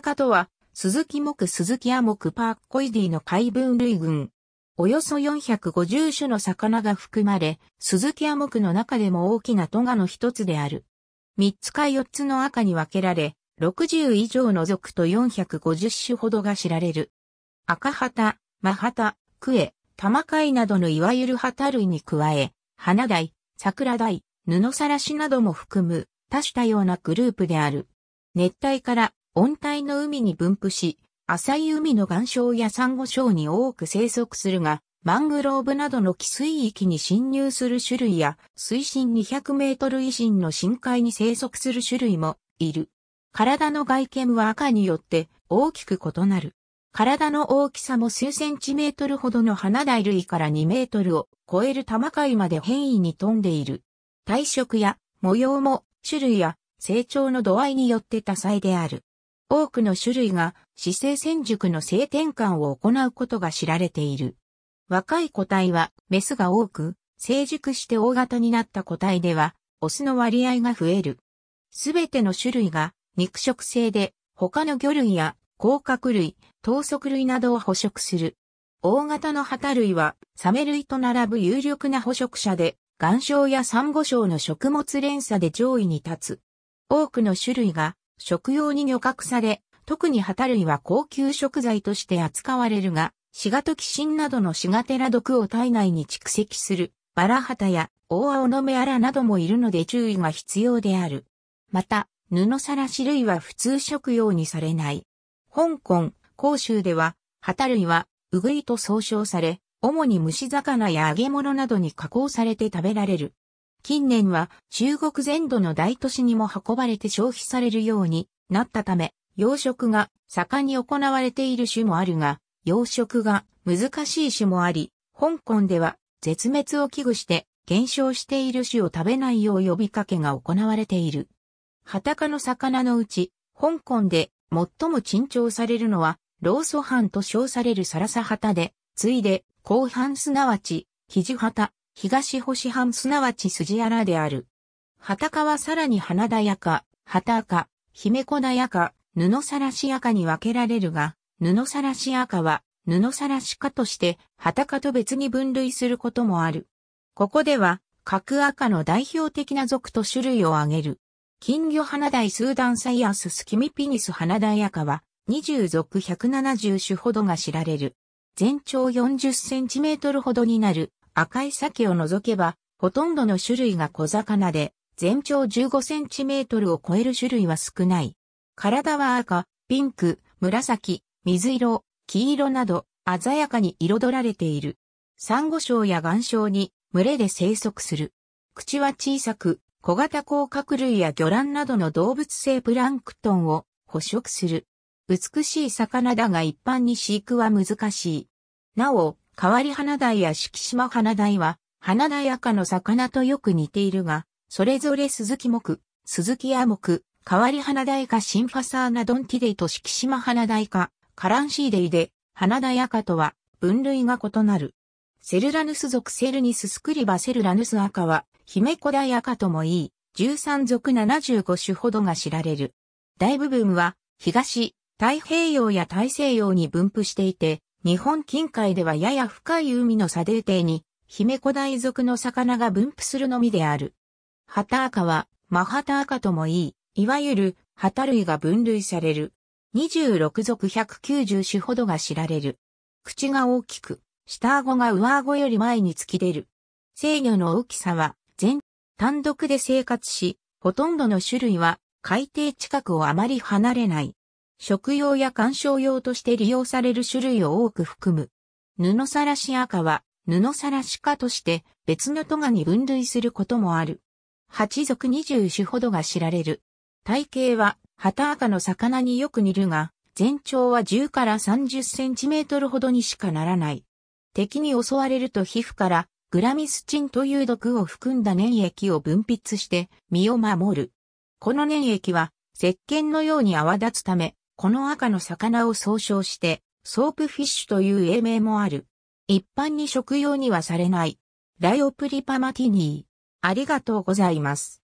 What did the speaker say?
カとは、鈴木木鈴木亜木パーコイディの海分類群。およそ450種の魚が含まれ、鈴木亜木の中でも大きなトガの一つである。三つか四つの赤に分けられ、60以上の属と450種ほどが知られる。赤旗、マ旗、クエ、玉貝などのいわゆる旗類に加え、花台、桜台、布さらしなども含む多種多様なグループである。熱帯から温帯の海に分布し、浅い海の岩礁や珊瑚礁に多く生息するが、マングローブなどの寄水域に侵入する種類や、水深200メートル以深の深海に生息する種類もいる。体の外見は赤によって大きく異なる。体の大きさも数センチメートルほどの花大類から2メートルを超える玉貝まで変異に富んでいる。体色や模様も種類や成長の度合いによって多彩である。多くの種類が姿勢戦熟の性転換を行うことが知られている。若い個体はメスが多く、成熟して大型になった個体では、オスの割合が増える。すべての種類が肉食性で、他の魚類や甲殻類、糖足類などを捕食する。大型の旗類はサメ類と並ぶ有力な捕食者で、岩礁やサンゴ礁の食物連鎖で上位に立つ。多くの種類が食用に漁獲され、特に旗類は高級食材として扱われるが、シガトキシンなどのシガテラ毒を体内に蓄積する、バラハタや大青のメアラなどもいるので注意が必要である。また、布皿種類は普通食用にされない。香港、広州では、旗類は、うぐいと総称され、主に蒸し魚や揚げ物などに加工されて食べられる。近年は中国全土の大都市にも運ばれて消費されるようになったため、養殖が盛んに行われている種もあるが、養殖が難しい種もあり、香港では絶滅を危惧して減少している種を食べないよう呼びかけが行われている。裸の魚のうち、香港で最も珍重されるのは、ローソハンと称されるサラサハタで、ついで、後半すなわち、ヒジハタ、東星藩すなわち筋荒である。旗かはさらに花田屋か、旗か、姫子田屋か、布さらし屋かに分けられるが、布さらし屋かは、布さらしかとして、旗かと別に分類することもある。ここでは、角赤の代表的な属と種類を挙げる。金魚花台スーダンサイアススキミピニス花台赤は、20属170種ほどが知られる。全長40センチメートルほどになる赤い鮭を除けば、ほとんどの種類が小魚で、全長15センチメートルを超える種類は少ない。体は赤、ピンク、紫、水色、黄色など、鮮やかに彩られている。サンゴ礁や岩礁に群れで生息する。口は小さく、小型甲殻類や魚卵などの動物性プランクトンを捕食する。美しい魚だが一般に飼育は難しい。なお、変わり花台や四季島花台は、花や赤の魚とよく似ているが、それぞれ鈴木木、鈴木亜木、変わり花台かシンファサーナドンティデイと四季島花台か、カランシーデイで、花や赤とは、分類が異なる。セルラヌス属セルニススクリバセルラヌス赤は、姫ダイ。赤ともいい、13属75種ほどが知られる。大部分は、東、太平洋や大西洋に分布していて、日本近海ではやや深い海の砂泥底に、ヒメコダイ属の魚が分布するのみである。ハタアカは、マハタアカともいい、いわゆる、ハタ類が分類される。26属190種ほどが知られる。口が大きく、下顎が上顎より前に突き出る。制御の大きさは、全、単独で生活し、ほとんどの種類は、海底近くをあまり離れない。食用や観賞用として利用される種類を多く含む。布さらし赤は、布さらし科として別のトガに分類することもある。八族二十種ほどが知られる。体型は、旗赤の魚によく似るが、全長は10から30センチメートルほどにしかならない。敵に襲われると皮膚からグラミスチンという毒を含んだ粘液を分泌して身を守る。この粘液は石鹸のように泡立つためこの赤の魚を総称して、ソープフィッシュという英名もある。一般に食用にはされない。ライオプリパマティニー。ありがとうございます。